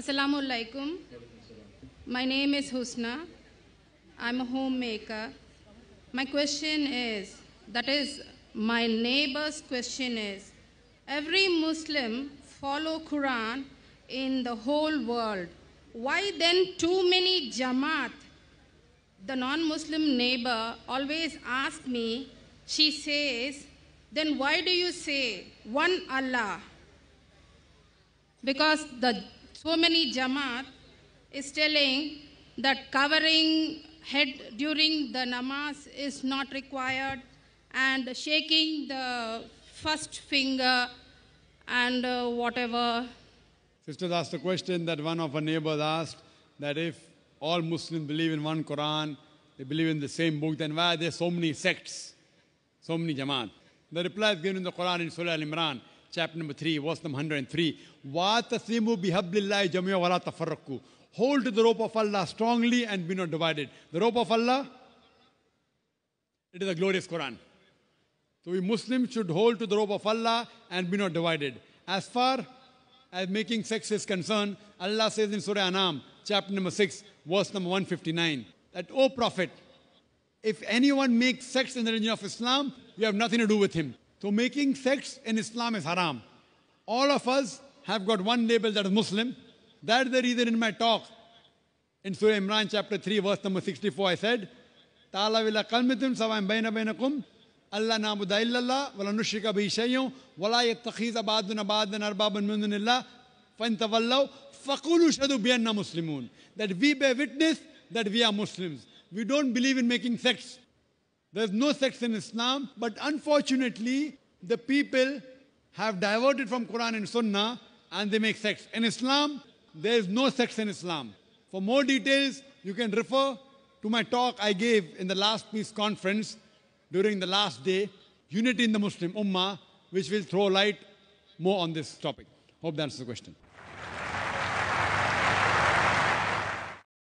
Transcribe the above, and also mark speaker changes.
Speaker 1: Assalamu alaikum. My name is Husna. I'm a homemaker. My question is that is, my neighbor's question is every Muslim follow Quran in the whole world. Why then too many Jamaat? The non-Muslim neighbor always asks me, she says, then why do you say one Allah? Because the so many Jamaat is telling that covering head during the namaz is not required and shaking the first finger and uh, whatever.
Speaker 2: Sisters asked a question that one of our neighbors asked that if all Muslims believe in one Quran, they believe in the same book, then why are there so many sects, so many Jamaat? The reply is given in the Quran in Surah Al Imran chapter number 3, verse number 103. وَاتَسِمُوا بِحَبْلِ اللَّهِ جَمِيعًا وَلَا تَفَرَّقُوا Hold to the rope of Allah strongly and be not divided. The rope of Allah, it is a glorious Quran. So we Muslims should hold to the rope of Allah and be not divided. As far as making sex is concerned, Allah says in Surah Anam, chapter number 6, verse number 159, that, O Prophet, if anyone makes sex in the religion of Islam, you have nothing to do with him. So making sects in Islam is haram. All of us have got one label that is Muslim. That is the reason in my talk in Surah Imran chapter 3 verse number 64 I said, Ta'ala vila kalmitim sawaim bayna baynakum Allah nabuda illallah wal nushrika bihi shay'un wala yattakhiza ba'duna ba'dan arbaban min dunillah fantawallaw faqulu shadu bi anna muslimun that we bear witness that we are Muslims. We don't believe in making sects. There's no sex in Islam, but unfortunately, the people have diverted from Quran and Sunnah and they make sex. In Islam, there is no sex in Islam. For more details, you can refer to my talk I gave in the last peace conference during the last day, Unity in the Muslim Ummah, which will throw light more on this topic. Hope that answers the question.